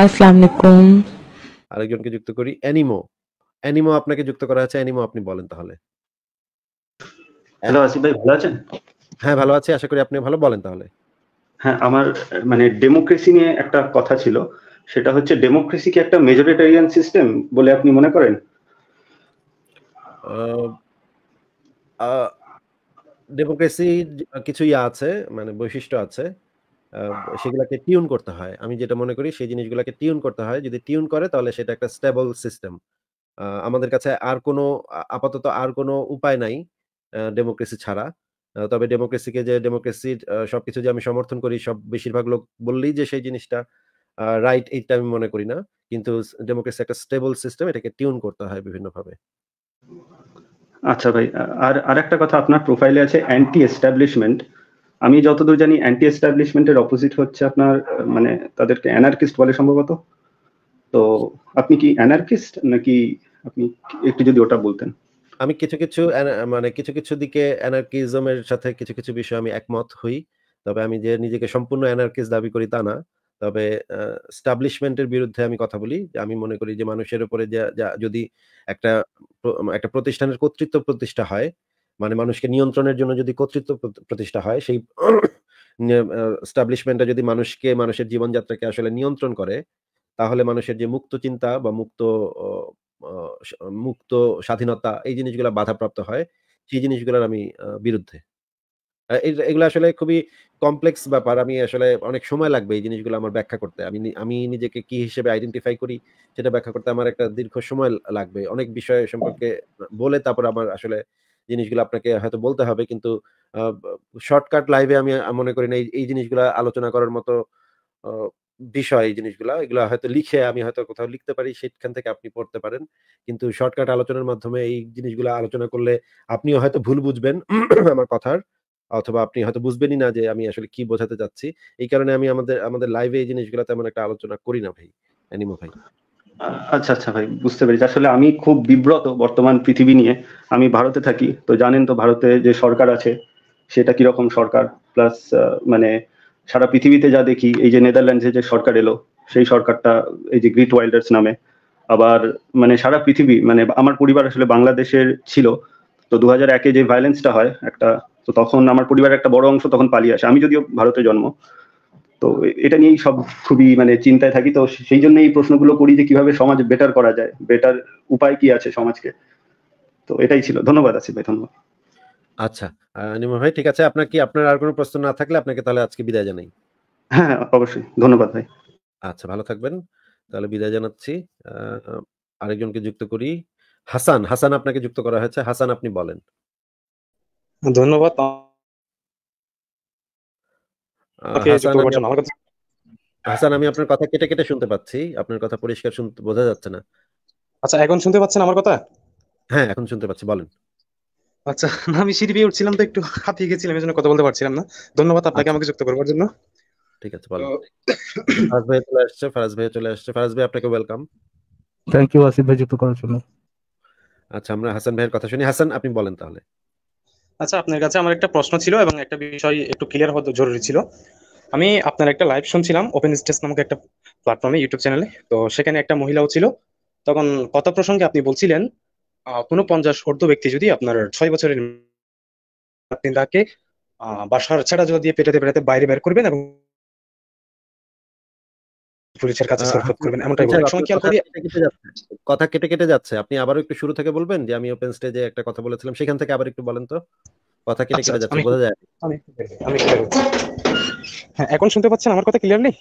আরেকজনকে যুক্ত করি অ্যানিমো অ্যানিমো আপনাকে যুক্ত করা আছে অ্যানিমো আপনি বলেন তাহলে হ্যালো আসিফ ভাই ভালো আছেন হ্যাঁ ভালো আছি আশা করি আপনি ভালো বলেন তাহলে হ্যাঁ আমার মানে ডেমোক্রেসি নিয়ে একটা কথা ছিল সেটা হচ্ছে ডেমোক্রেসি কি একটা মেজরিটেরিয়ান সিস্টেম বলে আপনি মনে করেন ডেমোক্রেসি কিছু ইয়ে আছে মানে বৈশিষ্ট্য আছে সেগুলোকে টিউন করতে হয় আমি যেটা মনে করি সেই জিনিসগুলোকে টিউন করতে হয় যদি টিউন করে তাহলে সেটা একটা স্টেবল সিস্টেম আমাদের কাছে আর কোনো আপাতত আর কোনো উপায় নাই ডেমোক্রেসি ছাড়া তবে ডেমোক্রেসিকে যে ডেমোক্রেসির সবকিছু যে আমি সমর্থন করি সব বেশিরভাগ লোক বললেই যে সেই জিনিসটা রাইট এইটা আমি মনে করি না কিন্তু ডেমোক্রেসি একটা স্টেবল সিস্টেম এটাকে টিউন করতে হয় বিভিন্নভাবে আচ্ছা ভাই আর আরেকটা কথা আপনার প্রোফাইলে আছে অ্যান্টি এস্টাবলিশমেন্ট আমি যতদূর জানি অ্যান্টি এস্টাবলিশমেন্টের অপোজিট হচ্ছে আপনার মানে তাদেরকে অ্যানার্কিস্ট বলে সম্ভবত তো আপনি কি অ্যানার্কিস্ট নাকি আপনি একটু যদি ওটা বলতেন আমি কিছু কিছু মানে কিছু কিছু দিকে অ্যানার্কিজমের সাথে কিছু কিছু বিষয়ে আমি একমত হই তবে আমি যে নিজেকে সম্পূর্ণ অ্যানার্কিস্ট দাবি করি তা না তবে স্টাবলিশমেন্টের বিরুদ্ধে আমি কথা বলি যে আমি মনে করি যে মানুষের উপরে যদি একটা একটা প্রতিষ্ঠানের কর্তৃত্ব প্রতিষ্ঠা হয় মানে মানুষকে নিয়ন্ত্রণের জন্য যদি কর্তৃত্ব প্রতিষ্ঠা হয় সেই স্টাবলিশমেন্টটা যদি মানুষকে মানুষের জীবনযাত্রাকে আসলে নিয়ন্ত্রণ করে তাহলে মানুষের যে মুক্ত চিন্তা বা মুক্ত মুক্ত স্বাধীনতা এই জিনিসগুলো বাধাপ্রাপ্ত হয় সেই জিনিসগুলোর আমি বিরুদ্ধে এগুলো আসলে খুবই কমপ্লেক্স ব্যাপার আমি আসলে অনেক সময় লাগবে এই জিনিসগুলো আমার ব্যাখ্যা করতে আমি আমি নিজেকে কি হিসেবে আইডেন্টিফাই করি সেটা ব্যাখ্যা করতে আমার একটা দীর্ঘ সময় লাগবে অনেক বিষয় সম্পর্কে বলে তারপর আমার আসলে জিনিসগুলো আপনাকে হয়তো বলতে হবে কিন্তু শর্টকাট লাইভে আমি মনে করি না এই জিনিসগুলো আলোচনা করার মতো বিষয় এই জিনিসগুলো এগুলো হয়তো লিখে আমি হয়তো কোথাও লিখতে পারি সেখান থেকে আপনি পড়তে পারেন কিন্তু শর্টকাট আলোচনার মাধ্যমে এই জিনিসগুলো আলোচনা করলে আপনিও হয়তো ভুল বুঝবেন আমার কথার অথবা আপনি হয়তো বুঝবেনই না যে আমি আসলে কি বোঝাতে চাচ্ছি এই কারণে আমি আমাদের আমাদের লাইভে এই জিনিসগুলো তেমন একটা আলোচনা করি না ভাই অ্যানিমো ভাই আচ্ছা আচ্ছা ভাই বুঝতে পেরেছি আসলে আমি খুব বিব্রত বর্তমান পৃথিবী নিয়ে আমি ভারতে থাকি তো জানেন তো ভারতে যে সরকার আছে সেটা কিরকম সরকার প্লাস মানে সারা পৃথিবীতে যা দেখি এই যে নেদারল্যান্ডসে যে সরকার এলো সেই সরকারটা এই যে গ্রিট ওয়াইল্ডার্স নামে আবার মানে সারা পৃথিবী মানে আমার পরিবার আসলে বাংলাদেশের ছিল তো দু হাজার একে যে ভায়োলেন্সটা হয় একটা তো তখন আমার পরিবারের একটা বড় অংশ তখন পালিয়ে আসে আমি যদিও ভারতে জন্ম তো এটা নিয়েই সব খুবই মানে চিন্তায় থাকি তো সেই জন্য এই প্রশ্নগুলো করি যে কিভাবে সমাজ বেটার করা যায় বেটার উপায় কি আছে সমাজকে তো এটাই ছিল ধন্যবাদ আসিফ ভাই ধন্যবাদ আচ্ছা নিমন ভাই ঠিক আছে আপনার কি আপনার আর কোনো প্রশ্ন না থাকলে আপনাকে তাহলে আজকে বিদায় জানাই হ্যাঁ অবশ্যই ধন্যবাদ ভাই আচ্ছা ভালো থাকবেন তাহলে বিদায় জানাচ্ছি আরেকজনকে যুক্ত করি হাসান হাসান আপনাকে যুক্ত করা হয়েছে হাসান আপনি বলেন ধন্যবাদ হাসান হ্যাঁ, আমি আপনার কথা কেটে কেটে শুনতে পাচ্ছি আপনার কথা পরিষ্কার শুনতে বোঝা যাচ্ছে না আচ্ছা এখন শুনতে পাচ্ছেন আমার কথা হ্যাঁ এখন শুনতে পাচ্ছি বলেন আচ্ছা আমি সিঁড়ি পেয়ে উঠছিলাম তো একটু হাঁপিয়ে গেছিলাম এই জন্য কথা বলতে পারছিলাম না ধন্যবাদ আপনাকে আচ্ছা। আমাকে যুক্ত করবার জন্য ঠিক আছে ভালো ফারাজ ভাই চলে আসছে ফারাজ ভাই চলে আসছে ফারাজ ভাই আপনাকে ওয়েলকাম থ্যাংক ইউ আসিফ ভাই যুক্ত করার জন্য আচ্ছা আমরা হাসান ভাইয়ের কথা শুনি হাসান আপনি বলেন তাহলে আচ্ছা আপনার কাছে আমার একটা প্রশ্ন ছিল এবং একটা বিষয় একটু ক্লিয়ার হওয়া জরুরি ছিল আমি আপনার একটা লাইভ শুনছিলাম ওপেন স্টেজ নামক একটা প্ল্যাটফর্মে ইউটিউব চ্যানেলে তো সেখানে একটা মহিলাও ছিল তখন কথা প্রসঙ্গে আপনি বলছিলেন কোনো পঞ্চাশ অর্ধ ব্যক্তি যদি আপনার ছয় বছরের আপনি তাকে বাসার ছাড়া যদি দিয়ে পেটাতে পেটাতে বাইরে বের করবেন এবং পুলিশের কাছে সরফত করবেন এমনটাই বলেন সময় খেয়াল করি কথা কেটে কেটে যাচ্ছে আপনি আবার একটু শুরু থেকে বলবেন যে আমি ওপেন স্টেজে একটা কথা বলেছিলাম সেখান থেকে আবার একটু বলেন তো কথা কেটে আচ্ছা, কেটে আচ্ছা, যাচ্ছে বোঝা যায় আমি আমি হ্যাঁ এখন শুনতে পাচ্ছেন আমার কথা ক্লিয়ারলি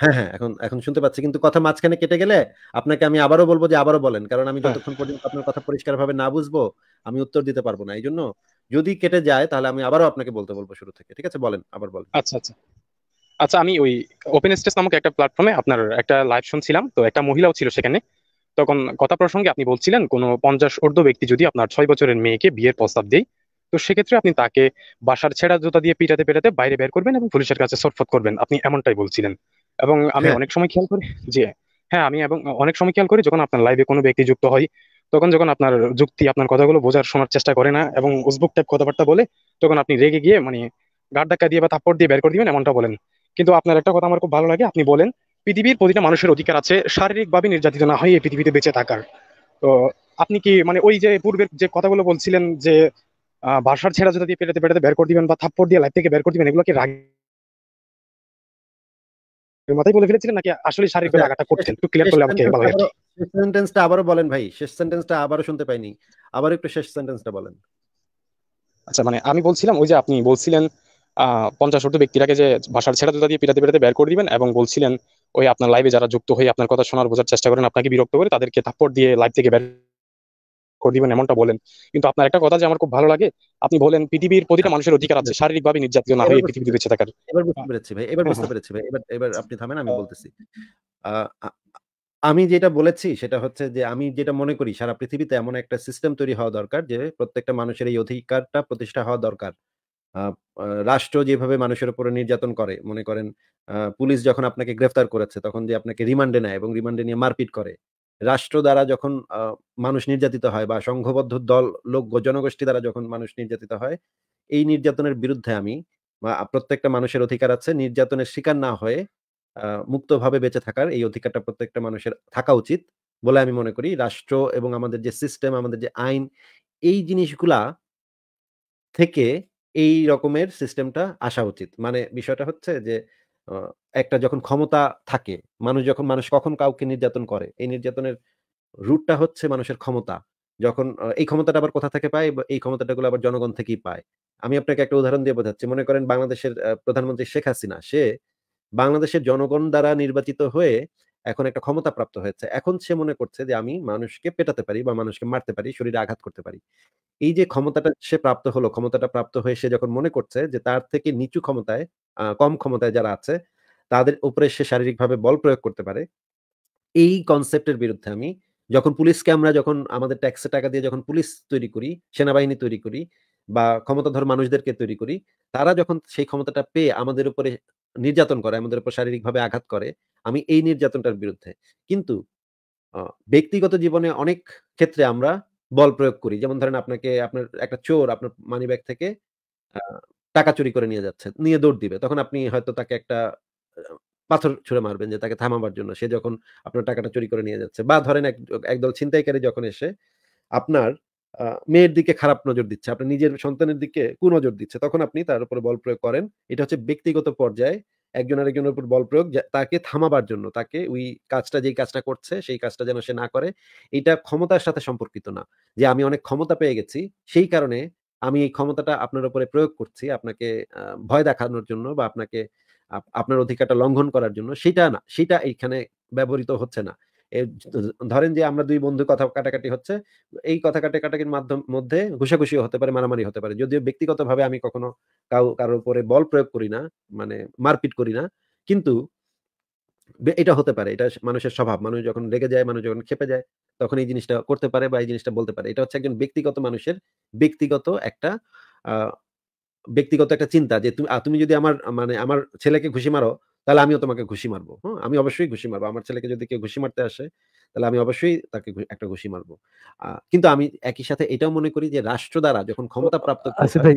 হ্যাঁ হ্যাঁ এখন এখন শুনতে পাচ্ছি কিন্তু কথা মাঝখানে কেটে গেলে আপনাকে আমি আবারও বলবো যে আবারও বলেন কারণ আমি হ্যাঁ। যতক্ষণ পর্যন্ত আপনার কথা পরিষ্কারভাবে না বুঝবো আমি উত্তর দিতে পারবো না এই জন্য যদি কেটে যায় তাহলে আমি আবারও আপনাকে বলতে বলবো শুরু থেকে ঠিক আছে বলেন আবার বলেন আচ্ছা আচ্ছা আচ্ছা আমি ওই ওপেন স্টেজ নামক একটা প্ল্যাটফর্মে আপনার একটা লাইভ শুনছিলাম তো একটা মহিলাও ছিল সেখানে তখন কথা প্রসঙ্গে আপনি বলছিলেন কোনো পঞ্চাশ অর্ধ ব্যক্তি যদি আপনার ছয় বছরের মেয়েকে বিয়ের প্রস্তাব দেয় তো সেক্ষেত্রে আপনি তাকে বাসার ছেঁড়া জুতা দিয়ে পিটাতে পেটাতে বাইরে বের করবেন এবং পুলিশের কাছে সরফত করবেন আপনি এমনটাই বলছিলেন এবং আমি হ্যাঁ। অনেক সময় খেয়াল করি যে হ্যাঁ আমি এবং অনেক সময় খেয়াল করি যখন আপনার লাইভে কোনো ব্যক্তি যুক্ত হয় তখন যখন আপনার যুক্তি আপনার কথাগুলো বোঝার শোনার চেষ্টা করে না এবং উসবুক টাইপ কথাবার্তা বলে তখন আপনি রেগে গিয়ে মানে গাড় ধাক্কা দিয়ে বা থাপ্পড় দিয়ে বের করে দিবেন এমনটা বলেন কিন্তু আপনার একটা কথা আমার খুব ভালো লাগে আপনি বলেন পৃথিবীর প্রতিটা মানুষের অধিকার আছে শারীরিকভাবে নির্যাতিত না হয় এই পৃথিবীতে বেঁচে থাকার তো আপনি কি মানে ওই যে পূর্বের যে কথাগুলো বলছিলেন যে বাসার ছেঁড়া জুতা দিয়ে পেটাতে পেটাতে বের করে দিবেন বা থাপ্পড় দিয়ে লাইফ থেকে বের করে দিবেন এগুলো কি রাগ মাথায় বলে ফেলেছিলেন নাকি আসলে শারীরিক আঘাতটা করতেন একটু ক্লিয়ার করলে আমাকে ভালো লাগবে শেষ সেন্টেন্সটা আবারও বলেন ভাই শেষ সেন্টেন্সটা আবারও শুনতে পাইনি আবার একটু শেষ সেন্টেন্সটা বলেন আচ্ছা মানে আমি বলছিলাম ওই যে আপনি বলছিলেন পঞ্চাশ ওর্ধ ব্যক্তিরাকে যে ভাষার ছেড়া দিয়ে পিটাতে পিটাতে বের করে দিবেন এবং বলছিলেন ওই আপনার লাইভে যারা যুক্ত হয়ে আপনার কথা শোনার বোঝার চেষ্টা করেন আপনাকে বিরক্ত করে তাদেরকে থাপ্পড় দিয়ে লাইভ থেকে বের করে দিবেন এমনটা বলেন কিন্তু আপনার একটা কথা যে আমার খুব ভালো লাগে আপনি বলেন পৃথিবীর প্রতিটা মানুষের অধিকার আছে শারীরিকভাবে নির্যাতিত না হয়ে পৃথিবীতে বেঁচে থাকার এবার বুঝতে পেরেছি ভাই এবার বুঝতে পেরেছি ভাই এবার এবার আপনি থামেন আমি বলতেছি আমি যেটা বলেছি সেটা হচ্ছে যে আমি যেটা মনে করি সারা পৃথিবীতে এমন একটা সিস্টেম তৈরি হওয়া দরকার যে প্রত্যেকটা মানুষের এই অধিকারটা প্রতিষ্ঠা হওয়া দরকার রাষ্ট্র যেভাবে মানুষের উপরে নির্যাতন করে মনে করেন পুলিশ যখন আপনাকে গ্রেফতার করেছে তখন যে আপনাকে রিমান্ডে নেয় এবং রিমান্ডে নিয়ে মারপিট করে রাষ্ট্র দ্বারা যখন মানুষ নির্যাতিত হয় বা সংঘবদ্ধ দল লোক জনগোষ্ঠী দ্বারা যখন মানুষ নির্যাতিত হয় এই নির্যাতনের বিরুদ্ধে আমি প্রত্যেকটা মানুষের অধিকার আছে নির্যাতনের শিকার না হয়ে মুক্তভাবে বেঁচে থাকার এই অধিকারটা প্রত্যেকটা মানুষের থাকা উচিত বলে আমি মনে করি রাষ্ট্র এবং আমাদের যে সিস্টেম আমাদের যে আইন এই জিনিসগুলা থেকে এই রকমের সিস্টেমটা আসা উচিত মানে বিষয়টা হচ্ছে যে একটা যখন ক্ষমতা থাকে মানুষ যখন মানুষ কখন কাউকে নির্যাতন করে এই নির্যাতনের রুটটা হচ্ছে মানুষের ক্ষমতা যখন এই ক্ষমতাটা আবার কোথা থেকে পায় এই ক্ষমতাটাগুলো আবার জনগণ থেকেই পায় আমি আপনাকে একটা উদাহরণ দিয়ে বোঝাচ্ছি মনে করেন বাংলাদেশের প্রধানমন্ত্রী শেখ হাসিনা সে বাংলাদেশের জনগণ দ্বারা নির্বাচিত হয়ে এখন একটা ক্ষমতা প্রাপ্ত হয়েছে এখন সে মনে করছে যে আমি মানুষকে পেটাতে পারি বা মানুষকে মারতে পারি শরীরে আঘাত করতে পারি এই যে ক্ষমতাটা সে প্রাপ্ত হলো ক্ষমতাটা প্রাপ্ত হয়ে সে যখন মনে করছে যে তার থেকে নিচু ক্ষমতায় কম ক্ষমতায় যারা আছে তাদের উপরে সে শারীরিকভাবে বল প্রয়োগ করতে পারে এই কনসেপ্টের বিরুদ্ধে আমি যখন পুলিশকে আমরা যখন আমাদের ট্যাক্সের টাকা দিয়ে যখন পুলিশ তৈরি করি সেনাবাহিনী তৈরি করি বা ক্ষমতাধর মানুষদেরকে তৈরি করি তারা যখন সেই ক্ষমতাটা পেয়ে আমাদের উপরে নির্যাতন করে আমাদের উপর শারীরিকভাবে আঘাত করে আমি এই নির্যাতনটার বিরুদ্ধে কিন্তু ব্যক্তিগত জীবনে অনেক ক্ষেত্রে আমরা বল প্রয়োগ করি যেমন ধরেন আপনাকে আপনার একটা চোর আপনার মানি ব্যাগ থেকে টাকা চুরি করে নিয়ে যাচ্ছে নিয়ে দৌড় দিবে তখন আপনি হয়তো তাকে একটা পাথর ছুঁড়ে মারবেন যে তাকে থামাবার জন্য সে যখন আপনার টাকাটা চুরি করে নিয়ে যাচ্ছে বা ধরেন একদল ছিনতাইকারী যখন এসে আপনার মেয়ের দিকে খারাপ নজর দিচ্ছে আপনি নিজের সন্তানের দিকে নজর দিচ্ছে তখন আপনি তার উপরে বল প্রয়োগ করেন এটা হচ্ছে ব্যক্তিগত পর্যায়ে একজন আরেকজনের উপর বল প্রয়োগ তাকে থামাবার জন্য তাকে ওই কাজটা যেই কাজটা করছে সেই কাজটা যেন সে না করে এটা ক্ষমতার সাথে সম্পর্কিত না যে আমি অনেক ক্ষমতা পেয়ে গেছি সেই কারণে আমি এই ক্ষমতাটা আপনার উপরে প্রয়োগ করছি আপনাকে ভয় দেখানোর জন্য বা আপনাকে আপনার অধিকারটা লঙ্ঘন করার জন্য সেটা না সেটা এইখানে ব্যবহৃত হচ্ছে না ধরেন যে আমরা দুই বন্ধু কথা কাটাকাটি হচ্ছে এই কথা কাটা কাটাকাটির মাধ্যম মধ্যে ঘুষাঘুষি হতে পারে মারামারি হতে পারে যদিও ভাবে আমি কখনো কাউ কারোর উপরে বল প্রয়োগ করি না মানে মারপিট করি না কিন্তু এটা হতে পারে এটা মানুষের স্বভাব মানুষ যখন রেগে যায় মানুষ যখন খেপে যায় তখন এই জিনিসটা করতে পারে বা এই জিনিসটা বলতে পারে এটা হচ্ছে একজন ব্যক্তিগত মানুষের ব্যক্তিগত একটা ব্যক্তিগত একটা চিন্তা যে তুমি তুমি যদি আমার মানে আমার ছেলেকে ঘুষি মারো তাহলে আমিও তোমাকে ঘুষি মারবো হ্যাঁ আমি অবশ্যই ঘুষি মারবো আমার ছেলেকে যদি কেউ ঘুষি মারতে আসে তাহলে আমি অবশ্যই তাকে একটা ঘুষি মারবো কিন্তু আমি একই সাথে এটাও মনে করি যে রাষ্ট্র দ্বারা যখন ক্ষমতা প্রাপ্ত আচ্ছা ভাই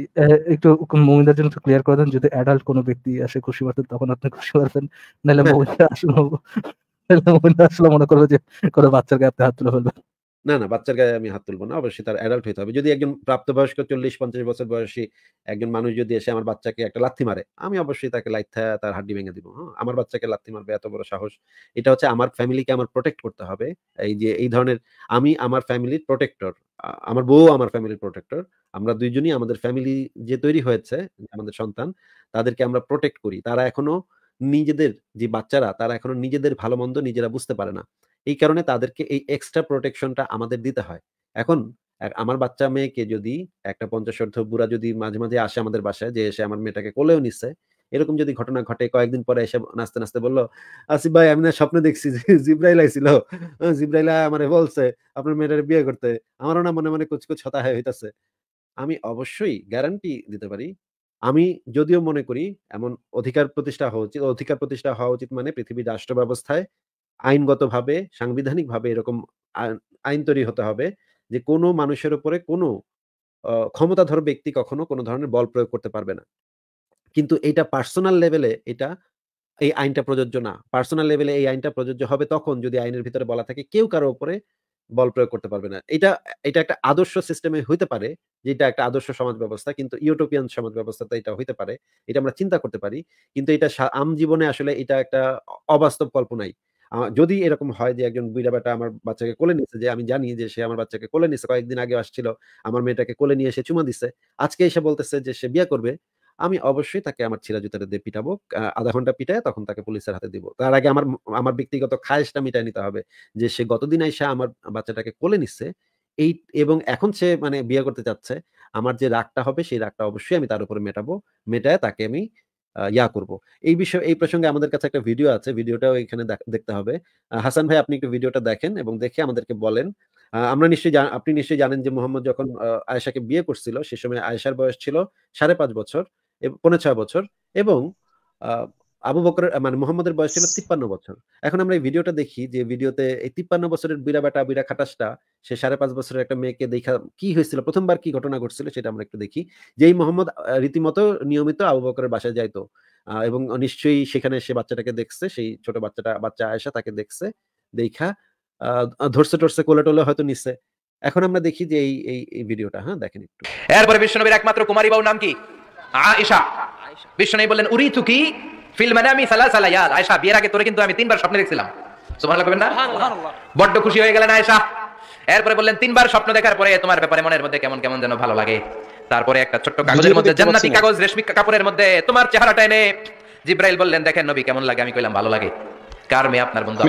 একটু মমিনদার জন্য ক্লিয়ার করে দেন যদি অ্যাডাল্ট কোনো ব্যক্তি আসে ঘুষি মারতেন তখন আপনি ঘুষি মারবেন নাহলে আসলে আসলে মনে করবো যে কোনো বাচ্চার গায়ে আপনি হাত তুলে ফেলবেন না না বাচ্চার গায়ে আমি হাত তুলবো না অবশ্যই তার অ্যাডাল্ট হইতে হবে যদি একজন প্রাপ্তবয়স্ক চল্লিশ পঞ্চাশ বছর বয়সী একজন মানুষ যদি এসে আমার বাচ্চাকে একটা লাথি মারে আমি অবশ্যই তাকে লাইথা তার হাড্ডি ভেঙে দিব হ্যাঁ আমার বাচ্চাকে লাথি মারবে এত বড় সাহস এটা হচ্ছে আমার ফ্যামিলিকে আমার প্রোটেক্ট করতে হবে এই যে এই ধরনের আমি আমার ফ্যামিলির প্রোটেক্টর আমার বউ আমার ফ্যামিলির প্রোটেক্টর আমরা দুইজনই আমাদের ফ্যামিলি যে তৈরি হয়েছে আমাদের সন্তান তাদেরকে আমরা প্রোটেক্ট করি তারা এখনো নিজেদের যে বাচ্চারা তারা এখনো নিজেদের ভালো মন্দ নিজেরা বুঝতে পারে না এই কারণে তাদেরকে এই এক্সট্রা প্রোটেকশনটা আমাদের দিতে হয় এখন আমার বাচ্চা মেয়েকে যদি একটা পঞ্চাশ বুড়া যদি মাঝে মাঝে আসে আমাদের বাসায় যে এসে আমার মেয়েটাকে কোলেও নিচ্ছে এরকম যদি ঘটনা ঘটে কয়েকদিন পরে এসে নাচতে নাচতে বললো আসিফ ভাই আমি না স্বপ্নে দেখছি জিব্রাইলাই ছিল জিব্রাইলা আমার বলছে আপনার মেয়েটার বিয়ে করতে আমারও না মনে মনে কুচকুচ হয়ে হইতাছে আমি অবশ্যই গ্যারান্টি দিতে পারি আমি যদিও মনে করি এমন অধিকার প্রতিষ্ঠা হওয়া উচিত অধিকার প্রতিষ্ঠা হওয়া উচিত মানে পৃথিবীর রাষ্ট্র ব্যবস্থায় আইনগতভাবে সাংবিধানিকভাবে এরকম আইন তৈরি হতে হবে যে কোনো মানুষের উপরে কোনো ক্ষমতাধর ব্যক্তি কখনো কোনো ধরনের বল প্রয়োগ করতে পারবে না কিন্তু এটা পার্সোনাল লেভেলে এটা এই আইনটা প্রযোজ্য না পার্সোনাল লেভেলে এই আইনটা প্রযোজ্য হবে তখন যদি আইনের ভিতরে বলা থাকে কেউ কারো উপরে বল প্রয়োগ করতে পারবে না এটা এটা একটা আদর্শ সিস্টেমে হইতে পারে যেটা একটা আদর্শ সমাজ ব্যবস্থা কিন্তু ইউটোপিয়ান সমাজ ব্যবস্থাতে এটা হইতে পারে এটা আমরা চিন্তা করতে পারি কিন্তু এটা আম জীবনে আসলে এটা একটা অবাস্তব কল্পনাই যদি এরকম হয় যে একজন বুইড়া বেটা আমার বাচ্চাকে কোলে নিয়েছে যে আমি জানি যে সে আমার বাচ্চাকে কোলে নিয়েছে কয়েকদিন আগে আসছিল আমার মেয়েটাকে কোলে নিয়ে সে চুমা দিছে আজকে এসে বলতেছে যে সে বিয়ে করবে আমি অবশ্যই তাকে আমার ছিলা জুতাটা দিয়ে পিটাবো আধা ঘন্টা পিটায় তখন তাকে পুলিশের হাতে দিব তার আগে আমার আমার ব্যক্তিগত খায়েসটা মিটাই নিতে হবে যে সে গতদিন এসে আমার বাচ্চাটাকে কোলে নিচ্ছে এই এবং এখন সে মানে বিয়ে করতে চাচ্ছে আমার যে রাগটা হবে সেই রাগটা অবশ্যই আমি তার উপরে মেটাবো মেটায় তাকে আমি ইয়া করব এই বিষয়ে এই প্রসঙ্গে আমাদের কাছে একটা ভিডিও আছে ভিডিওটাও এখানে দেখতে হবে হাসান ভাই আপনি একটু ভিডিওটা দেখেন এবং দেখে আমাদেরকে বলেন আমরা নিশ্চয়ই আপনি নিশ্চয়ই জানেন যে মোহাম্মদ যখন আয়েশাকে বিয়ে করছিল সে সময় আয়েশার বয়স ছিল সাড়ে পাঁচ বছর পৌনে ছয় বছর এবং আবু বকর মানে মোহাম্মদের বয়স ছিল তিপ্পান্ন বছর এখন আমরা এই ভিডিওটা দেখি যে ভিডিওতে এই তিপ্পান্ন বছরের বিরা বেটা বিরা খাটাসটা সে সাড়ে পাঁচ বছরের একটা মেয়েকে দেখা কি হয়েছিল প্রথমবার কি ঘটনা ঘটছিল সেটা আমরা একটু দেখি যে এই মোহাম্মদ রীতিমতো নিয়মিত আবু বকরের বাসায় যাইতো এবং নিশ্চয়ই সেখানে সে বাচ্চাটাকে দেখছে সেই ছোট বাচ্চাটা বাচ্চা আয়সা তাকে দেখছে দেখা ধরছে টরছে কোলে টোলে হয়তো নিচ্ছে এখন আমরা দেখি যে এই এই ভিডিওটা হ্যাঁ দেখেন একটু এরপরে বিশ্বনবীর একমাত্র কুমারী বাবু নাম কি আয়েশা বিষ্ণু বললেন উরি তুকি জিব্রাইল বললেন দেখেন নবী কেমন লাগে আমি কইলাম ভালো লাগে কার মেয়ে আপনার বন্ধু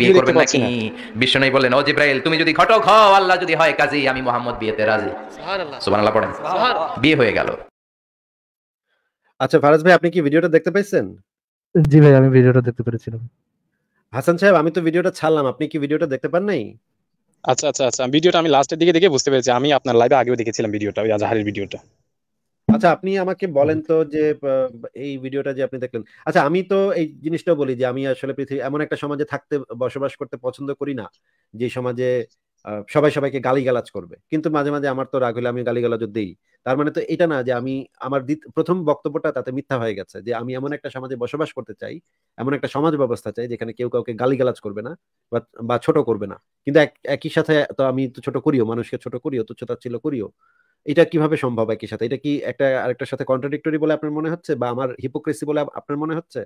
বিয়ে করবেন নাকি বিশ্বনবী বললেন ও জিব্রাইল তুমি যদি ঘটক হও আল্লাহ যদি হয় কাজী আমি মোহাম্মদ বিয়েতে রাজি বিয়ে হয়ে গেল আচ্ছা ফারাজ ভাই আপনি কি ভিডিওটা দেখতে পাইছেন জি ভাই আমি ভিডিওটা দেখতে পেরেছিলাম হাসান সাহেব আমি তো ভিডিওটা ছাড়লাম আপনি কি ভিডিওটা দেখতে পান নাই আচ্ছা আচ্ছা আচ্ছা ভিডিওটা আমি লাস্টের দিকে দেখে বুঝতে পেরেছি আমি আপনার লাইভে আগেও দেখেছিলাম ভিডিওটা ওই আজহারের ভিডিওটা আচ্ছা আপনি আমাকে বলেন তো যে এই ভিডিওটা যে আপনি দেখলেন আচ্ছা আমি তো এই জিনিসটা বলি যে আমি আসলে পৃথিবী এমন একটা সমাজে থাকতে বসবাস করতে পছন্দ করি না যে সমাজে সবাই সবাইকে গালি গালাজ করবে কিন্তু মাঝে মাঝে আমার তো রাগ হলে আমি গালি গালিগালাজও দিই তার মানে তো এটা না যে আমি আমার প্রথম বক্তব্যটা তাতে মিথ্যা হয়ে গেছে যে আমি এমন একটা সমাজে বসবাস করতে চাই এমন একটা সমাজ ব্যবস্থা চাই যেখানে কেউ কাউকে গালিগালাজ করবে না বা ছোট করবে না কিন্তু একই সাথে তো আমি তো ছোট করিও মানুষকে ছোট করিও ছিল করিও এটা কিভাবে সম্ভব একই সাথে এটা কি একটা আরেকটার সাথে কন্ট্রাডিক্টরি বলে আপনার মনে হচ্ছে বা আমার হিপোক্রেসি বলে আপনার মনে হচ্ছে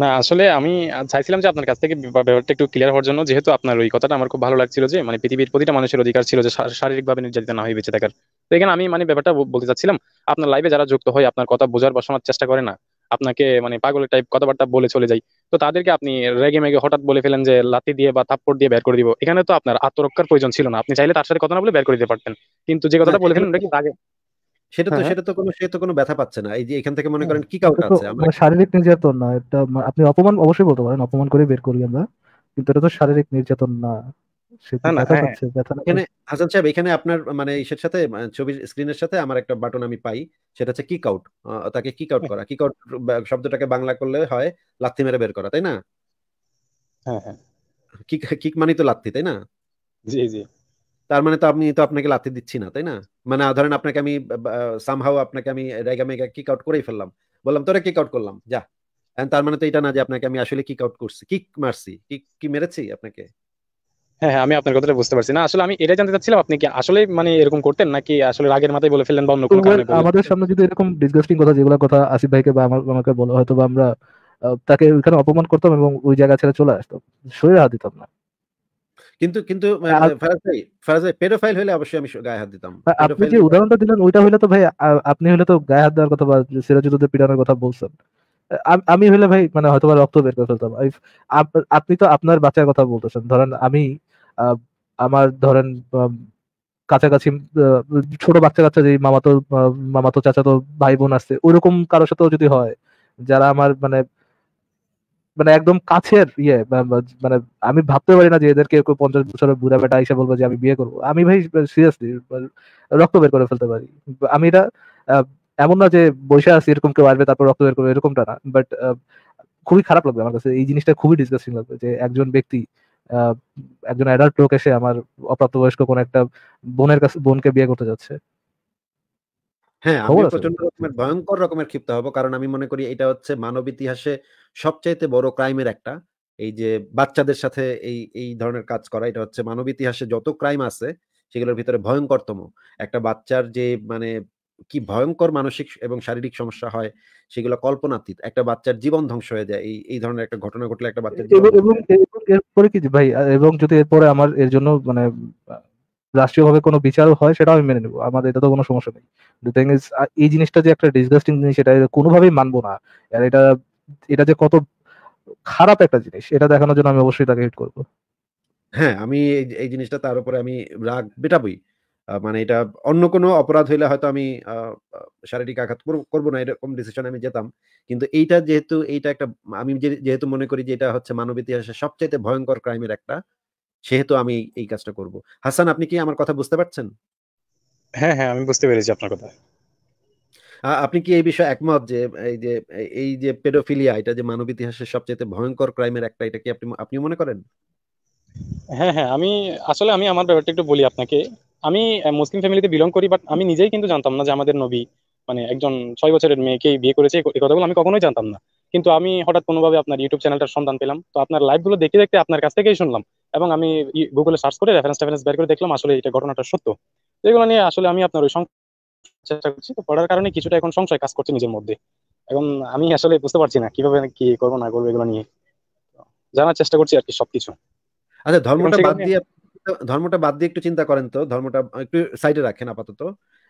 না আসলে আমি চাইছিলাম যে আপনার কাছ থেকে ব্যাপারটা একটু ক্লিয়ার হওয়ার জন্য যেহেতু আপনার ওই কথাটা আমার খুব ভালো লাগছিল যে মানে পৃথিবীর প্রতিটা মানুষের অধিকার ছিল যে শারীরিকভাবে নির্যাতিত না হয়ে বেঁচে থাকার তো এখানে আমি মানে ব্যাপারটা বলতে চাচ্ছিলাম আপনার লাইভে যারা যুক্ত হয় আপনার কথা বোঝার বা শোনার চেষ্টা করে না আপনাকে মানে পাগলের টাইপ কথাবার্তা বলে চলে যাই তো তাদেরকে আপনি রেগে মেগে হঠাৎ বলে ফেলেন যে লাতি দিয়ে বা থাপ্পড় দিয়ে বের করে দিব এখানে তো আপনার আত্মরক্ষার প্রয়োজন ছিল না আপনি চাইলে তার সাথে কথা না বলে বের করে দিতে পারতেন কিন্তু যে কথাটা হ্যাঁ, বলে ফেলেন আগে সেটা তো হ্যাঁ, হ্যাঁ। সেটা তো কোনো সে তো কোনো ব্যথা পাচ্ছে না এই যে এখান থেকে মনে করেন কি কাউকে আছে আমরা শারীরিক নির্যাতন না এটা আপনি অপমান অবশ্যই বলতে পারেন অপমান করে বের করি আমরা কিন্তু এটা তো শারীরিক নির্যাতন না হ্যাঁ, এখানে হাসান সাহেব এখানে আপনার মানে এসের সাথে ছবির স্ক্রিনের সাথে আমার একটা বাটন আমি পাই সেটা হচ্ছে কিক আউট তাকে কিক আউট হ্যাঁ। করা কিক আউট শব্দটাকে বাংলা করলে হয় লাথি মেরে বের করা তাই না হ্যাঁ হ্যাঁ কিক মানে তো লাথি তাই না জি জি তার মানে তো আপনি তো আপনাকে লাথি দিচ্ছি না তাই না মানে ধরেন আপনাকে আমি সামহাও আপনাকে আমি রেগা মেগা কিক আউট করেই ফেললাম বললাম তোরা কিক আউট করলাম যা তার মানে তো এটা না যে আপনাকে আমি আসলে কিক আউট করছি কিক মারছি কিক কি মেরেছি আপনাকে হ্যাঁ হ্যাঁ আমি আপনার কথাটা বুঝতে পারছি না আসলে আমি এটা জানতে চাচ্ছিলাম আপনি কি আসলে মানে এরকম করতেন নাকি আসলে রাগের মাথায় বলে ফেললেন বা অন্য কোনো কারণে আমাদের সামনে যদি এরকম ডিসগাস্টিং কথা যেগুলো কথা আসিফ ভাইকে বা আমার আমাকে বলো হয়তো বা আমরা তাকে ওখানে অপমান করতাম এবং ওই জায়গা ছেড়ে চলে আসতাম শরীরে হাত দিতাম না কিন্তু কিন্তু মানে, মানে, ফারাজ ভাই ফারাজ ভাই পেডোফাইল হলে অবশ্যই আমি গায়ে হাত দিতাম আপনি যে উদাহরণটা দিলেন ওইটা হইলে তো ভাই আপনি হইলে তো গায়ে হাত দেওয়ার কথা বা সিরাজুদ্দৌদের পিটানোর কথা বলছেন আমি হইলে ভাই মানে হয়তো রক্ত বের করে ফেলতাম আপনি তো আপনার বাচ্চার কথা বলতেছেন ধরেন আমি আমার ধরেন কাছাকাছি ছোট বাচ্চা কাচ্চা যে মামাতো মামাতো চাচাতো ভাই বোন আছে ওরকম কারোর সাথেও যদি হয় যারা আমার মানে মানে একদম কাছের ইয়ে মানে আমি ভাবতে পারি না যে এদেরকে পঞ্চাশ বছরের বুড়া বেটা এসে বলবো যে আমি বিয়ে করবো আমি ভাই সিরিয়াসলি রক্ত বের করে ফেলতে পারি আমি এটা এমন না যে বৈশাখ আছি এরকম কেউ আসবে তারপর রক্ত বের করবে এরকমটা না বাট খুবই খারাপ লাগবে আমার কাছে এই জিনিসটা খুবই ডিসকাস্টিং লাগবে যে একজন ব্যক্তি একজন অ্যাডাল্ট লোক এসে আমার অপ্রাপ্তবয়স্ক কোন একটা বোনের কাছে বোনকে বিয়ে করতে যাচ্ছে হ্যাঁ আমি প্রচন্ড রকমের ভয়ঙ্কর রকমের ক্ষিপ্ত হব কারণ আমি মনে করি এটা হচ্ছে মানব ইতিহাসে সবচাইতে বড় ক্রাইমের একটা এই যে বাচ্চাদের সাথে এই এই ধরনের কাজ করা এটা হচ্ছে মানব ইতিহাসে যত ক্রাইম আছে সেগুলোর ভিতরে ভয়ঙ্করতম একটা বাচ্চার যে মানে কি ভয়ঙ্কর মানসিক এবং শারীরিক সমস্যা হয় সেগুলো কল্পনাতীত একটা বাচ্চার জীবন ধ্বংস হয়ে যায় এই এই ধরনের একটা ঘটনা ঘটলে একটা বাচ্চার এরপরে কি ভাই এবং যদি এরপরে আমার এর জন্য মানে রাষ্ট্রীয়ভাবে কোনো বিচারও হয় সেটাও আমি মেনে নেবো আমাদের এটা তো কোনো সমস্যা নেই দ্য থিং ইজ এই জিনিসটা যে একটা ডিসগাস্টিং জিনিস এটা কোনোভাবেই মানবো না আর এটা এটা যে কত খারাপ একটা জিনিস এটা দেখানোর জন্য আমি অবশ্যই তাকে হিট করবো হ্যাঁ আমি এই জিনিসটা তার উপরে আমি রাগ বেটাবই মানে এটা অন্য কোনো অপরাধ হইলে হয়তো আমি শারীরিক আঘাত করব না এরকম ডিসিশন আমি যেতাম কিন্তু এইটা যেহেতু এইটা একটা আমি যেহেতু মনে করি যে এটা হচ্ছে মানব ইতিহাসের সবচেয়ে ভয়ঙ্কর ক্রাইমের একটা সেহেতু আমি এই কাজটা করব হাসান আপনি কি আমার কথা বুঝতে পারছেন হ্যাঁ হ্যাঁ আমি বুঝতে পেরেছি আপনার কথা আপনি কি এই বিষয়ে একমত যে এই যে এই যে পেডোফিলিয়া এটা যে মানব ইতিহাসের সবচেয়ে ভয়ঙ্কর ক্রাইমের একটা এটা কি আপনি আপনি মনে করেন হ্যাঁ হ্যাঁ আমি আসলে আমি আমার ব্যাপারটা একটু বলি আপনাকে আমি মুসলিম ফ্যামিলিতে বিলং করি বাট আমি নিজেই কিন্তু জানতাম না যে আমাদের নবী মানে একজন ছয় বছরের মেয়েকে বিয়ে করেছে এই কথাগুলো আমি কখনোই জানতাম না কিন্তু আমি হঠাৎ কোনোভাবে আপনার ইউটিউব চ্যানেলটার সন্ধান পেলাম তো আপনার লাইভগুলো দেখে দেখতে আপনার কাছ থেকেই শুনলাম এবং আমি গুগলে সার্চ করে রেফারেন্স টেফারেন্স বের করে দেখলাম আসলে এটা ঘটনাটা সত্য এগুলো নিয়ে আসলে আমি আপনার ওই চেষ্টা করছি তো পড়ার কারণে কিছুটা এখন সংশয় কাজ করছে নিজের মধ্যে এখন আমি আসলে বুঝতে পারছি না কিভাবে কি করবো না করবো এগুলো নিয়ে জানার চেষ্টা করছি আর কি সবকিছু আচ্ছা ধর্মটা বাদ দিয়ে ধর্মটা বাদ দিয়ে একটু চিন্তা করেন তো ধর্মটা একটু সাইডে রাখেন আপাতত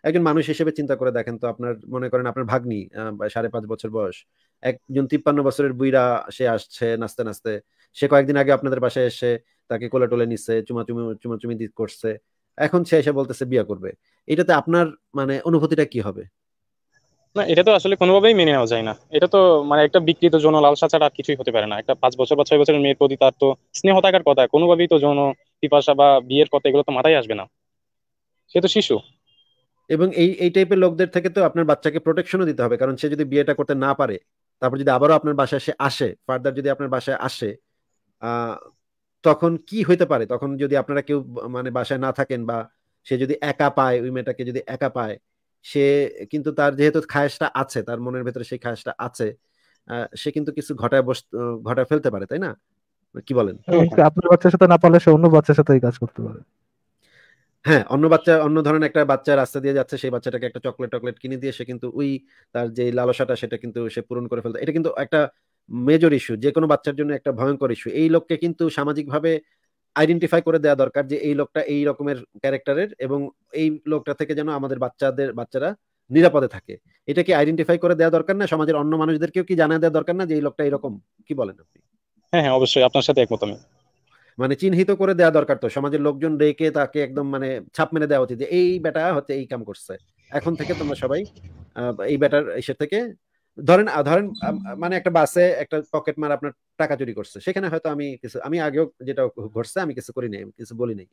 একজন মানুষ হিসেবে চিন্তা করে দেখেন তো আপনার মনে করেন আপনার ভাগ্নি সাড়ে পাঁচ বছর বয়স একজন তিপ্পান্ন বছরের বুইরা সে আসছে নাস্তে নাস্তে সে কয়েকদিন আগে আপনাদের বাসায় এসে তাকে কোলে টোলে নিচ্ছে চুমাচুমি চুমাচুমি করছে এখন সে এসে বলতেছে বিয়া করবে এটাতে আপনার মানে অনুভূতিটা কি হবে না এটা তো আসলে কোনোভাবেই মেনে নেওয়া যায় না এটা তো মানে একটা বিকৃত যৌন লালসা ছাড়া আর কিছুই হতে পারে না একটা পাঁচ বছর বা ছয় বছরের মেয়ের প্রতি তার তো স্নেহ থাকার কথা কোনোভাবেই তো যৌন পিপাসা বা বিয়ের কথা এগুলো তো মাথায় আসবে না সে তো শিশু এবং এই এই টাইপের লোকদের থেকে তো আপনার বাচ্চাকে প্রোটেকশনও দিতে হবে কারণ সে যদি বিয়েটা করতে না পারে তারপর যদি আবারও আপনার বাসায় সে আসে ফার্দার যদি আপনার বাসায় আসে তখন কি হইতে পারে তখন যদি আপনারা কেউ মানে বাসায় না থাকেন বা সে যদি একা পায় ওই মেয়েটাকে যদি একা পায় সে কিন্তু তার যেহেতু খায়েসটা আছে তার মনের ভেতরে সেই খায়েসটা আছে সে কিন্তু কিছু ঘটায় বস ঘটায় ফেলতে পারে তাই না মানে কি বলেন আপনার বাচ্চার সাথে না পারলে সে অন্য বাচ্চার সাথে কাজ করতে পারে হ্যাঁ অন্য বাচ্চা অন্য ধরনের একটা বাচ্চা রাস্তা দিয়ে যাচ্ছে সেই বাচ্চাটাকে একটা চকলেট টকলেট কিনে দিয়ে সে কিন্তু ওই তার যে লালসাটা সেটা কিন্তু সে পূরণ করে ফেলতো এটা কিন্তু একটা মেজর ইস্যু যে কোনো বাচ্চার জন্য একটা ভয়ঙ্কর ইস্যু এই লোককে কিন্তু সামাজিকভাবে আইডেন্টিফাই করে দেওয়া দরকার যে এই লোকটা এই রকমের ক্যারেক্টারের এবং এই লোকটা থেকে যেন আমাদের বাচ্চাদের বাচ্চারা নিরাপদে থাকে এটাকে আইডেন্টিফাই করে দেওয়া দরকার না সমাজের অন্য মানুষদেরকেও কি জানা দেওয়া দরকার না যে এই লোকটা এরকম কি বলেন আপনি হ্যাঁ হ্যাঁ অবশ্যই আপনার সাথে একমত আমি মানে চিহ্নিত করে দেওয়া দরকার তো সমাজের লোকজন রেখে তাকে একদম মানে ছাপ মেনে দেওয়া উচিত যে এই বেটা হচ্ছে এই কাম করছে এখন থেকে তোমরা সবাই এই বেটার এসে থেকে ধরেন ধরেন মানে একটা বাসে একটা পকেট মার আপনার টাকা চুরি করছে সেখানে হয়তো আমি কিছু আমি আগেও যেটা ঘটছে আমি কিছু করি নাই কিছু বলি নাই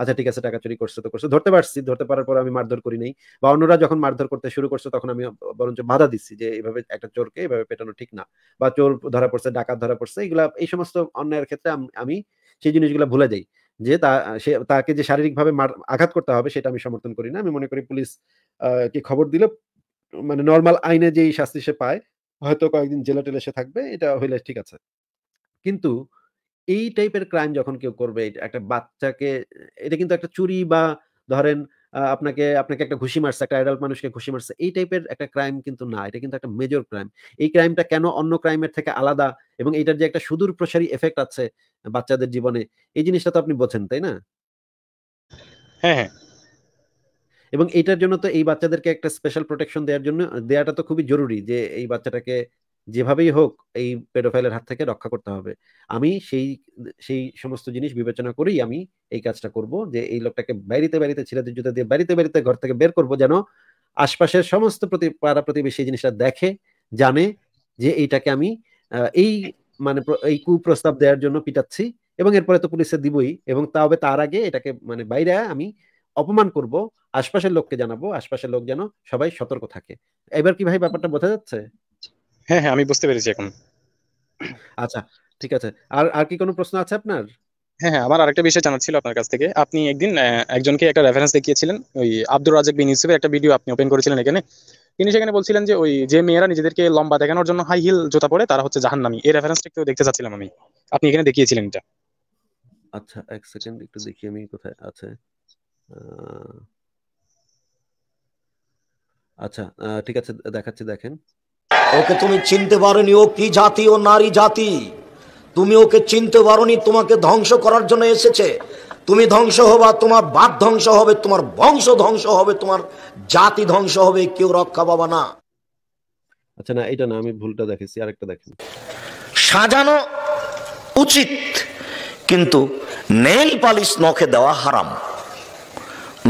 আচ্ছা ঠিক আছে টাকা চুরি করছে তো করছে ধরতে পারছি ধরতে পারার পর আমি মারধর করি নাই বা অন্যরা যখন মারধর করতে শুরু করছে তখন আমি বরঞ্চ বাধা দিচ্ছি যে এভাবে একটা চোরকে এভাবে পেটানো ঠিক না বা চোর ধরা পড়ছে ডাকাত ধরা পড়ছে এগুলা এই সমস্ত অন্যায়ের ক্ষেত্রে আমি সেই জিনিসগুলো ভুলে যাই যে তা সে তাকে যে শারীরিকভাবে আঘাত করতে হবে সেটা আমি সমর্থন করি না আমি মনে করি পুলিশ কি খবর দিলে মানে নর্মাল আইনে যেই শাস্তি সে পায় হয়তো কয়েকদিন জেলা টেলে সে থাকবে এটা হইলে ঠিক আছে কিন্তু এই টাইপের ক্রাইম যখন কেউ করবে একটা বাচ্চাকে এটা কিন্তু একটা চুরি বা ধরেন আপনাকে আপনাকে একটা ঘুষি মারছে একটা অ্যাডাল্ট মানুষকে ঘুষি মারছে এই টাইপের একটা ক্রাইম কিন্তু না এটা কিন্তু একটা মেজর ক্রাইম এই ক্রাইমটা কেন অন্য ক্রাইমের থেকে আলাদা এবং এটার যে একটা সুদূর প্রসারী এফেক্ট আছে বাচ্চাদের জীবনে এই জিনিসটা তো আপনি বোঝেন তাই না হ্যাঁ হ্যাঁ এবং এটার জন্য তো এই বাচ্চাদেরকে একটা স্পেশাল প্রোটেকশন দেওয়ার জন্য দেওয়াটা তো খুবই জরুরি যে এই বাচ্চাটাকে যেভাবেই হোক এই পেডোফাইলের হাত থেকে রক্ষা করতে হবে আমি সেই সেই সমস্ত জিনিস বিবেচনা করেই আমি এই কাজটা করব যে এই লোকটাকে বাড়িতে বাড়িতে ছেলেদের জুতা দিয়ে বাড়িতে বাড়িতে ঘর থেকে বের করব যেন আশপাশের সমস্ত প্রতি পাড়া প্রতিবেশী জিনিসটা দেখে জানে যে এইটাকে আমি এই মানে এই কুপ্রস্তাব দেওয়ার জন্য পিটাচ্ছি এবং এরপরে তো পুলিশে দিবই এবং হবে তার আগে এটাকে মানে বাইরে আমি অপমান করব আশপাশের লোককে জানাবো আশপাশের লোক যেন সবাই সতর্ক থাকে এবার কি ভাই ব্যাপারটা বোঝা যাচ্ছে হ্যাঁ হ্যাঁ আমি বুঝতে পেরেছি এখন আচ্ছা ঠিক আছে আর আর কি কোনো প্রশ্ন আছে আপনার হ্যাঁ হ্যাঁ আমার আরেকটা বিষয় জানার ছিল আপনার কাছ থেকে আপনি একদিন একজনকে একটা রেফারেন্স দেখিয়েছিলেন ওই আব্দুর রাজাক বিন ইউসুফের একটা ভিডিও আপনি ওপেন করেছিলেন এখানে তিনি সেখানে বলছিলেন যে ওই যে মেয়েরা নিজেদেরকে লম্বা দেখানোর জন্য হাই হিল জুতা পরে তারা হচ্ছে জাহান্নামি এই রেফারেন্সটা একটু দেখতে চাচ্ছিলাম আমি আপনি এখানে দেখিয়েছিলেন এটা আচ্ছা এক সেকেন্ড একটু দেখি আমি কোথায় আছে আচ্ছা ঠিক আছে দেখাচ্ছি দেখেন ওকে তুমি চিনতে পারোনি ও কি জাতি ও নারী জাতি তুমি ওকে চিনতে পারোনি তোমাকে ধ্বংস করার জন্য এসেছে তুমি ধ্বংস হবা তোমার বাপ ধ্বংস হবে তোমার বংশ ধ্বংস হবে তোমার জাতি ধ্বংস হবে কেউ রক্ষা পাবা না আচ্ছা না এটা না আমি ভুলটা দেখেছি আরেকটা দেখেন সাজানো উচিত কিন্তু নেল পালিশ নখে দেওয়া হারাম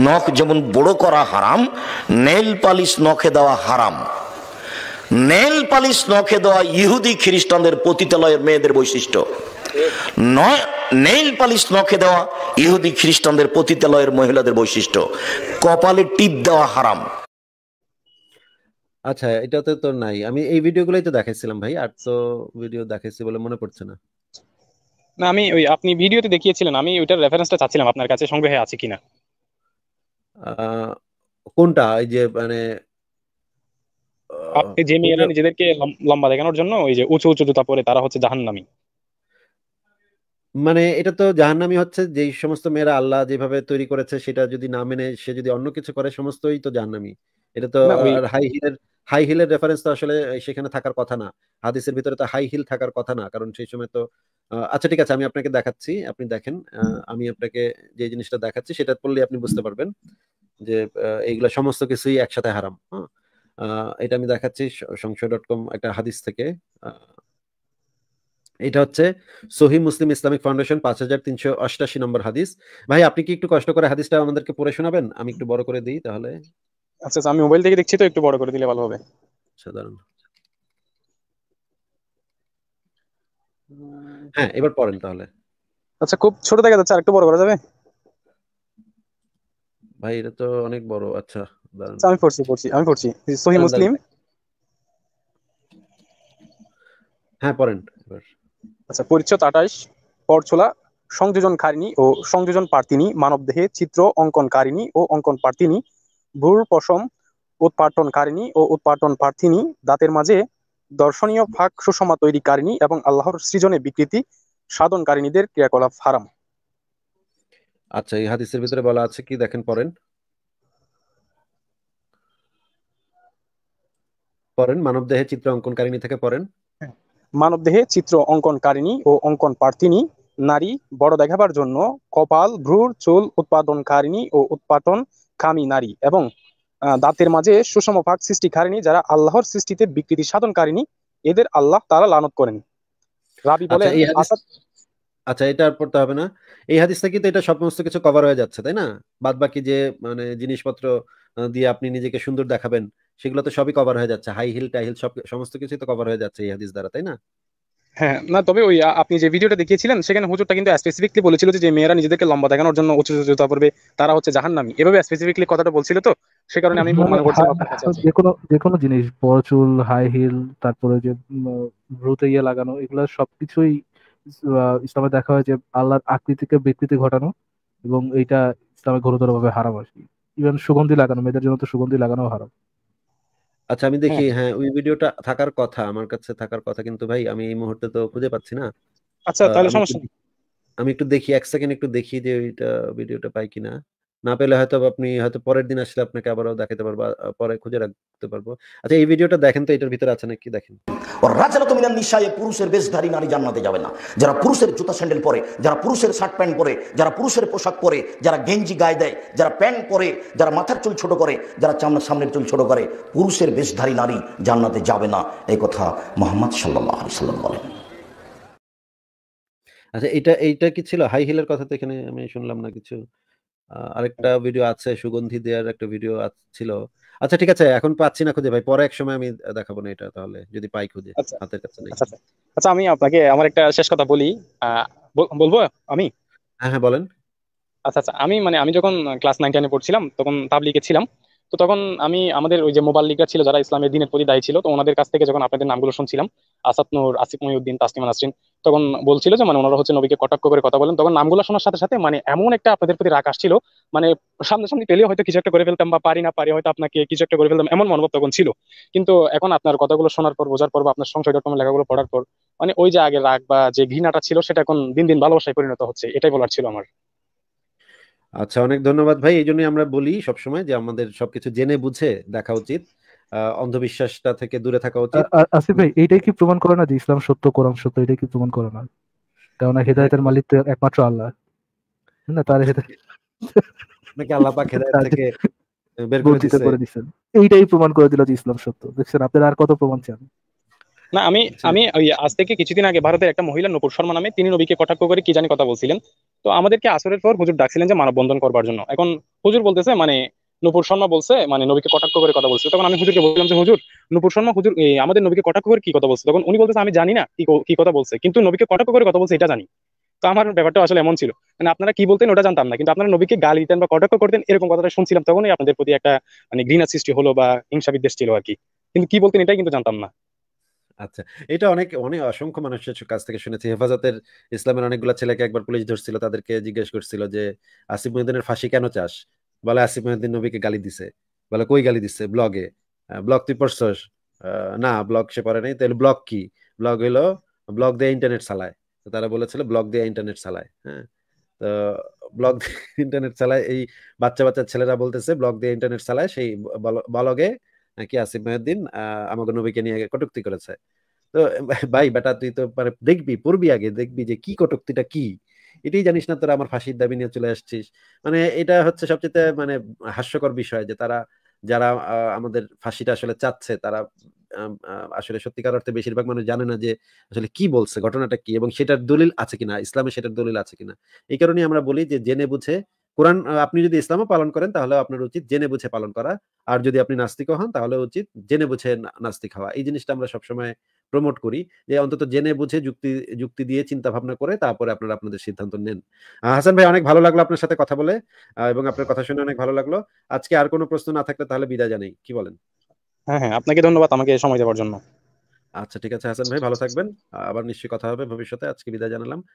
নখ যেমন বড় করা হারাম নেল পালিশ নখে দেওয়া হারাম নেল পালিশ নখে দেওয়া ইহুদি খ্রিস্টানদের পতিতালয়ের মেয়েদের বৈশিষ্ট্য নেইল পালিশ নখে দেওয়া ইহুদি খ্রিস্টানদের পতিতালয়ের মহিলাদের বৈশিষ্ট্য কপালে টিপ দেওয়া হারাম আচ্ছা এটাতে তো নাই আমি এই ভিডিওগুলোই তো দেখাইছিলাম ভাই আর তো ভিডিও দেখাইছি বলে মনে পড়ছে না না আমি ওই আপনি ভিডিওতে দেখিয়েছিলেন আমি ওইটার রেফারেন্সটা চাচ্ছিলাম আপনার কাছে সংগ্রহে আছে কিনা কোনটা এই যে মানে যে মেয়েরা নিজেদেরকে লম্বা দেখানোর জন্য ওই যে উঁচু উঁচু জুতা পরে তারা হচ্ছে জাহান্নামি মানে এটা তো জাহান্নামি হচ্ছে যে সমস্ত মেয়েরা আল্লাহ যেভাবে তৈরি করেছে সেটা যদি না মেনে সে যদি অন্য কিছু করে সমস্তই তো জাহান্নামি এটা তো হাই হিলের হাই হিলের রেফারেন্স তো আসলে সেখানে থাকার কথা না হাদিসের ভিতরে তো হাই হিল থাকার কথা না কারণ সেই সময় তো আচ্ছা ঠিক আছে আমি আপনাকে দেখাচ্ছি আপনি দেখেন আমি আপনাকে যে জিনিসটা দেখাচ্ছি সেটা পড়লে আপনি বুঝতে পারবেন যে এইগুলা সমস্ত কিছুই একসাথে হারাম হ্যাঁ এটা আমি দেখাচ্ছি সংশয় ডট কম একটা হাদিস থেকে এটা হচ্ছে সহি মুসলিম ইসলামিক ফাউন্ডেশন পাঁচ হাজার তিনশো অষ্টাশি নম্বর হাদিস ভাই আপনি কি একটু কষ্ট করে হাদিসটা আমাদেরকে পড়ে শোনাবেন আমি একটু বড় করে দিই তাহলে আচ্ছা, আচ্ছা আমি মোবাইল থেকে দেখছি তো একটু বড় করে দিলে ভালো হবে সাধারণ হ্যাঁ এবার পড়েন তাহলে আচ্ছা খুব ছোট দেখা যাচ্ছে আর একটু বড় করা যাবে ভাই এটা তো অনেক বড় আচ্ছা দাঁড়ান আচ্ছা, আমি পড়ছি পড়ছি আমি পড়ছি সহি মুসলিম হ্যাঁ পড়েন আচ্ছা পরিচ্ছদ আঠাশ পরছোলা সংযোজনকারিণী ও সংযোজন মানব দেহে চিত্র অঙ্কন অঙ্কনকারিণী ও অঙ্কন প্রার্থিনী ভ্রূর পশম উৎপাটন উৎপাটনকারিণী ও উৎপাটন প্রার্থিনী দাঁতের মাঝে দর্শনীয় ফাঁক সুষমা তৈরি তৈরিকারিণী এবং আল্লাহর সৃজনে বিকৃতি সাধন কারিনীদের ক্রিয়াকলাপ হারাম আচ্ছা এই হাদিসের ভিতরে বলা আছে কি দেখেন পড়েন পড়েন মানব দেহে চিত্র অঙ্কনকারিণী থেকে পড়েন হ্যাঁ। মানব দেহে চিত্র অঙ্কনকারিণী ও অঙ্কন পার্তিনী নারী বড় দেখাবার জন্য কপাল ভ্রুর চুল উৎপাদনকারিণী ও উৎপাদন কামী নারী এবং দাঁতের মাঝে সুষম ভাগ সৃষ্টিকারিণী যারা আল্লাহর সৃষ্টিতে বিকৃতি সাধনকারিণী এদের আল্লাহ তারা লানত করেন রাবি আচ্ছা, বলে আচ্ছা এটা আর পড়তে হবে না এই হাদিসটা কিন্তু এটা সমস্ত কিছু কভার হয়ে যাচ্ছে তাই না বাদ বাকি যে মানে জিনিসপত্র দিয়ে আপনি নিজেকে সুন্দর দেখাবেন সেগুলো তো সবই কভার হয়ে যাচ্ছে হাই হিল টাই হিল সব সমস্ত কিছুই তো কভার হয়ে যাচ্ছে এই হাদিস দ্বারা তাই না হ্যাঁ না তবে ওই আপনি যে ভিডিওটা দেখিয়েছিলেন সেখানে হুজুরটা কিন্তু স্পেসিফিকলি বলেছিল যে মেয়েরা নিজেদেরকে লম্বা দেখানোর জন্য উঁচু জুতা পরবে তারা হচ্ছে জাহান নামি এভাবে স্পেসিফিকলি কথাটা বলছিল তো সে কারণে আমি হ্যাঁ, মনে করছি হ্যাঁ, হ্যাঁ, যে কোনো যে কোনো জিনিস বড় চুল হাই হিল তারপরে যে ভ্রুতে ইয়ে লাগানো এগুলো সবকিছুই ইসলামে দেখা হয় যে আল্লাহর আকৃতিকে বিকৃতি ঘটানো এবং এইটা ইসলামে ভাবে হারাম আর কি ইভেন সুগন্ধি লাগানো মেয়েদের জন্য তো সুগন্ধি লাগানো হারাম আচ্ছা আমি দেখি হ্যাঁ।, হ্যাঁ ওই ভিডিওটা থাকার কথা আমার কাছে থাকার কথা কিন্তু ভাই আমি এই মুহূর্তে তো খুঁজে পাচ্ছি না আচ্ছা তাহলে সমস্যা আমি একটু দেখি এক সেকেন্ড একটু দেখি যে ওইটা ভিডিওটা পাই কিনা না পেলে হয়তো আপনি হয়তো পরের দিন আসলে আপনাকে আবারও দেখাতে পারবো পরে খুঁজে রাখতে পারবো আচ্ছা এই ভিডিওটা দেখেন তো এটার ভিতরে আছে নাকি দেখেন রাজারা তো মিনার নিঃশায়ে পুরুষের বেশধারী নারী জান্নাতে যাবে না যারা পুরুষের জুতা স্যান্ডেল পরে যারা পুরুষের শার্ট প্যান্ট পরে যারা পুরুষের পোশাক পরে যারা গেঞ্জি গায়ে দেয় যারা প্যান্ট পরে যারা মাথার চুল ছোট করে যারা চামড়ার সামনের চুল ছোট করে পুরুষের বেশধারী নারী জান্নাতে যাবে না এই কথা মোহাম্মদ সাল্লাহ সাল্লাম বলেন আচ্ছা এটা এইটা কি ছিল হাই হিলের কথা তো এখানে আমি শুনলাম না কিছু আরেকটা ভিডিও আছে সুগন্ধি দেওয়ার একটা ভিডিও ছিল আচ্ছা ঠিক আছে এখন পাচ্ছি না খুঁজে ভাই পরে এক সময় আমি দেখাবো না এটা তাহলে যদি পাই খুঁজে আচ্ছা, হাতের কাছে নেই আচ্ছা, আচ্ছা আমি আপনাকে আমার একটা শেষ কথা বলি বলবো আমি হ্যাঁ হ্যাঁ বলেন আচ্ছা আচ্ছা আমি মানে আমি যখন ক্লাস নাইন টেনে পড়ছিলাম তখন তাবলিগে ছিলাম তো তখন আমি আমাদের ওই যে মোবাইল লিগরা ছিল যারা ইসলামের দিনের প্রতি দায়ী ছিল তো ওনাদের কাছ থেকে যখন আপনাদের নামগুলো শুনছিলাম আসাদ নূর আসিফ মহিউদ্দিন তাসলিমা নাসরিন তখন বলছিল যে মানে ওনারা হচ্ছে নবীকে কটাক্ষ করে কথা বলেন তখন নামগুলো শোনার সাথে সাথে মানে এমন একটা আপনাদের প্রতি রাগ আসছিল মানে সামনাসামনি পেলে হয়তো কিছু একটা করে ফেলতাম বা পারি না পারি হয়তো আপনাকে কিছু একটা করে ফেলতাম এমন মনোভাব তখন ছিল কিন্তু এখন আপনার কথাগুলো শোনার পর বোঝার পর বা আপনার সংসদ ডট লেখাগুলো পড়ার পর মানে ওই যে আগে রাগ বা যে ঘৃণাটা ছিল সেটা এখন দিন দিন ভালোবাসায় পরিণত হচ্ছে এটাই বলার ছিল আমার আচ্ছা অনেক ধন্যবাদ ভাই এই জন্যই আমরা বলি সবসময় যে আমাদের সবকিছু জেনে বুঝে দেখা উচিত অন্ধবিশ্বাসটা থেকে দূরে থাকা উচিত আসিফ ভাই এইটাই কি প্রমাণ করে না যে ইসলাম সত্য কোরআন সত্য এটাই কি প্রমাণ করে না কারণ হেদায়েতের হ্যাঁ। মালিক তো একমাত্র আল্লাহ না তার আচ্ছা, হেদায়েত নাকি আল্লাহ পাক হেদায়েত থেকে বের করে দিতে করে দিয়েছেন এইটাই প্রমাণ করে দিল যে ইসলাম সত্য দেখছেন আপনারা আর কত প্রমাণ চান না আমি আচ্ছা। আমি ওই আজ থেকে কিছুদিন আগে ভারতের একটা মহিলা নপুর শর্মা নামে তিনি নবীকে কটাক্ষ করে কি জানি কথা বলছিলেন তো আমাদেরকে আসরের পর হুজুর ডাকছিলেন যে মানববন্ধন করবার জন্য এখন হুজুর বলতেছে মানে নূপুর শর্মা বলছে মানে নবীকে কটাক্ষ করে কথা বলছে তখন আমি হুজুরকে বললাম যে হুজুর নূপুর শর্মা হুজুর আমাদের নবীকে কটাক্ষ করে কি কথা বলছে তখন উনি বলতেছে আমি জানি না কি কথা বলছে কিন্তু নবীকে কটাক্ষ করে কথা বলছে এটা জানি তো আমার ব্যাপারটা আসলে এমন ছিল মানে আপনারা কি বলতেন ওটা জানতাম না কিন্তু আপনারা নবীকে গালি দিতেন বা কটাক্ষ করতেন এরকম কথাটা শুনছিলাম তখনই আপনাদের প্রতি একটা মানে ঘৃণা সৃষ্টি হলো বা হিংসা বিদ্বেষ ছিল আর কি কিন্তু কি বলতেন এটাই কিন্তু জানতাম না আচ্ছা এটা অনেক অনেক অসংখ্য মানুষের কাছ থেকে শুনেছি হেফাজতের ইসলামের অনেকগুলো ছেলেকে একবার পুলিশ ধরছিল তাদেরকে জিজ্ঞেস করছিল যে আসিফ মহিদিনের ফাঁসি কেন চাস বলে আসিফ মেহেদিন নবীকে গালি দিছে বলে কই গালি দিছে ব্লগে ব্লগ তুই পড়ছস না ব্লগ সে পড়ে নাই তাহলে ব্লগ কি ব্লগ হইলো ব্লগ দিয়ে ইন্টারনেট চালায় তো তারা বলেছিল ব্লগ দিয়ে ইন্টারনেট চালায় হ্যাঁ তো ব্লগ ইন্টারনেট চালায় এই বাচ্চা বাচ্চা ছেলেরা বলতেছে ব্লগ দিয়ে ইন্টারনেট চালায় সেই ব্লগে নাকি আসিফ মেহেদিন আমাকে নবীকে নিয়ে কটুক্তি করেছে তো ভাই বেটা তুই তো মানে দেখবি পড়বি আগে দেখবি যে কি কটুক্তিটা কি এটাই জানিস না তোরা আমার ফাঁসির দাবি নিয়ে চলে আসছিস মানে এটা হচ্ছে সবচেয়ে মানে হাস্যকর বিষয় যে তারা যারা আমাদের ফাঁসিটা আসলে চাচ্ছে তারা আসলে সত্যিকার অর্থে বেশিরভাগ মানুষ জানে না যে আসলে কি বলছে ঘটনাটা কি এবং সেটার দলিল আছে কিনা ইসলামে সেটার দলিল আছে কিনা এই কারণে আমরা বলি যে জেনে বুঝে কোরআন আপনি যদি ইসলামও পালন করেন তাহলে আপনার উচিত জেনে বুঝে পালন করা আর যদি আপনি নাস্তিক হন তাহলে উচিত জেনে বুঝে নাস্তিক হওয়া এই জিনিসটা আমরা সবসময় প্রমোট করি যে অন্তত জেনে বুঝে যুক্তি যুক্তি দিয়ে চিন্তা ভাবনা করে তারপরে আপনারা আপনাদের সিদ্ধান্ত নেন হাসান ভাই অনেক ভালো লাগলো আপনার সাথে কথা বলে এবং আপনার কথা শুনে অনেক ভালো লাগলো আজকে আর কোনো প্রশ্ন না থাকলে তাহলে বিদায় জানাই কি বলেন হ্যাঁ হ্যাঁ আপনাকে ধন্যবাদ আমাকে সময় দেওয়ার জন্য আচ্ছা ঠিক আছে হাসান ভাই ভালো থাকবেন আবার নিশ্চয়ই কথা হবে ভবিষ্যতে আজকে বিদায় জানালাম